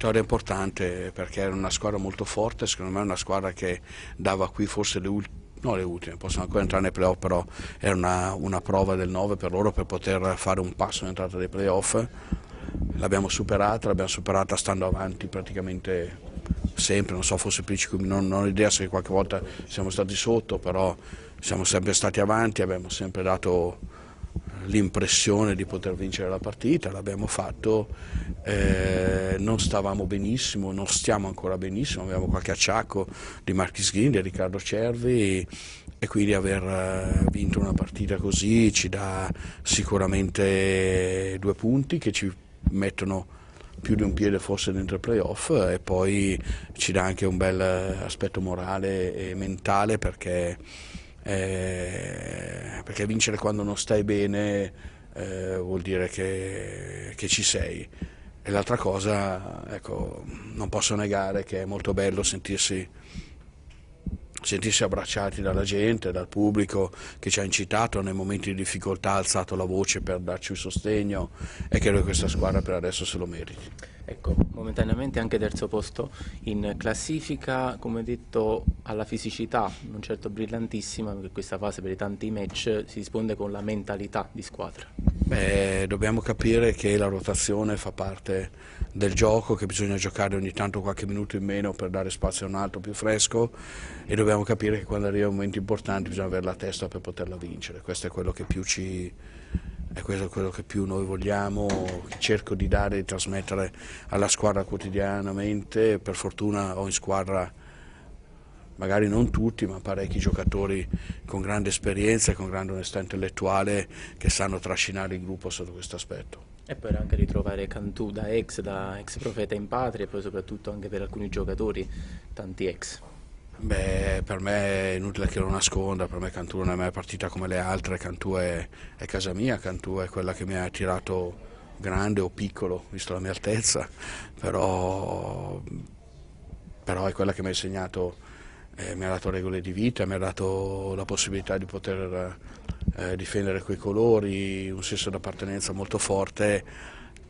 vittoria importante perché era una squadra molto forte, secondo me una squadra che dava qui forse le ultime no le ultime, possono ancora entrare nei playoff, però era una, una, prova del 9 per loro per poter fare un passo in entrata dei playoff. L'abbiamo superata, l'abbiamo superata stando avanti praticamente sempre, non so, forse Piccico, non, non ho idea se qualche volta siamo stati sotto, però siamo sempre stati avanti, abbiamo sempre dato l'impressione di poter vincere la partita, l'abbiamo fatto, eh, non stavamo benissimo, non stiamo ancora benissimo, avevamo qualche acciacco di Marchis Green, di Riccardo Cervi e quindi aver eh, vinto una partita così ci dà sicuramente due punti che ci mettono più di un piede forse dentro i playoff e poi ci dà anche un bel aspetto morale e mentale perché eh, perché vincere quando non stai bene eh, vuol dire che, che ci sei. E l'altra cosa, ecco, non posso negare che è molto bello sentirsi sentirsi abbracciati dalla gente, dal pubblico che ci ha incitato nei momenti di difficoltà, ha alzato la voce per darci un sostegno e credo che questa squadra per adesso se lo meriti. Ecco, momentaneamente anche terzo posto in classifica, come detto alla fisicità, non certo brillantissima, perché in questa fase per i tanti match si risponde con la mentalità di squadra. Beh, dobbiamo capire che la rotazione fa parte del gioco, che bisogna giocare ogni tanto qualche minuto in meno per dare spazio a un altro più fresco e dobbiamo capire che quando arriva un momento importante bisogna avere la testa per poterla vincere. Questo è quello che più, ci, è quello che più noi vogliamo, cerco di dare e trasmettere alla squadra quotidianamente, per fortuna ho in squadra magari non tutti, ma parecchi giocatori con grande esperienza e con grande onestà intellettuale che sanno trascinare il gruppo sotto questo aspetto. E poi anche ritrovare Cantù da ex, da ex profeta in patria e poi soprattutto anche per alcuni giocatori, tanti ex. Beh, per me è inutile che lo nasconda, per me Cantù non è mai partita come le altre, Cantù è, è casa mia, Cantù è quella che mi ha tirato grande o piccolo, visto la mia altezza, però, però è quella che mi ha insegnato eh, mi ha dato regole di vita, mi ha dato la possibilità di poter eh, difendere quei colori, un senso d'appartenenza molto forte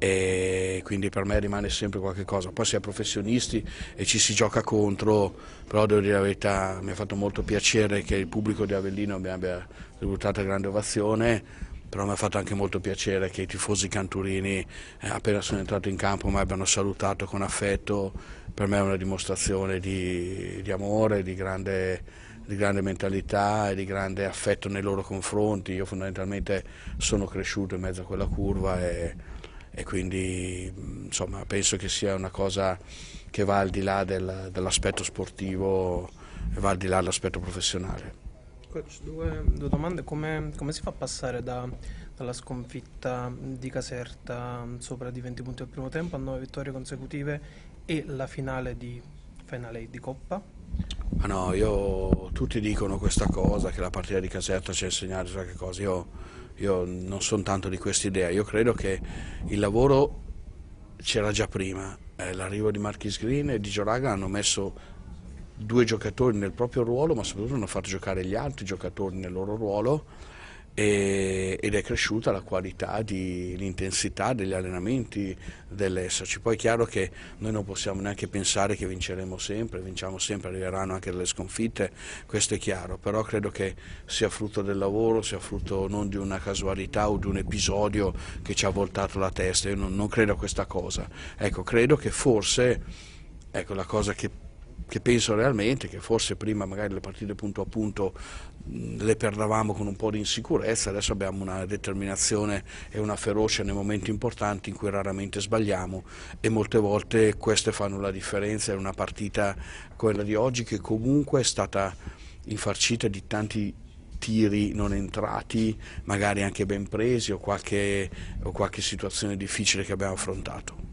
e quindi per me rimane sempre qualcosa. Poi si è professionisti e ci si gioca contro, però devo dire la verità, mi ha fatto molto piacere che il pubblico di Avellino mi abbia risultato grande ovazione però mi ha fatto anche molto piacere che i tifosi canturini eh, appena sono entrato in campo mi abbiano salutato con affetto per me è una dimostrazione di, di amore, di grande, di grande, mentalità e di grande affetto nei loro confronti. Io fondamentalmente sono cresciuto in mezzo a quella curva e, e quindi insomma, penso che sia una cosa che va al di là del, dell'aspetto sportivo e va al di là dell'aspetto professionale. Coach, due, due domande. Come, come, si fa a passare da, dalla sconfitta di Caserta sopra di 20 punti al primo tempo a 9 vittorie consecutive e la finale di Final 8 di Coppa? Ma no, io tutti dicono questa cosa, che la partita di Caserta ci ha insegnato qualche cosa, io, io non sono tanto di questa idea, io credo che il lavoro c'era già prima, eh, l'arrivo di Marquis Green e di Gioraga hanno messo due giocatori nel proprio ruolo, ma soprattutto hanno fatto giocare gli altri giocatori nel loro ruolo e, ed è cresciuta la qualità, di, l'intensità degli allenamenti dell'esserci. Poi è chiaro che noi non possiamo neanche pensare che vinceremo sempre, vinciamo sempre, arriveranno anche delle sconfitte, questo è chiaro, però credo che sia frutto del lavoro, sia frutto non di una casualità o di un episodio che ci ha voltato la testa, io non, non credo a questa cosa. Ecco, credo che forse ecco, la cosa che che penso realmente che forse prima magari le partite punto a punto le perdavamo con un po' di insicurezza, adesso abbiamo una determinazione e una ferocia nei momenti importanti in cui raramente sbagliamo e molte volte queste fanno la differenza, è una partita quella di oggi che comunque è stata infarcita di tanti tiri non entrati, magari anche ben presi o qualche, o qualche situazione difficile che abbiamo affrontato.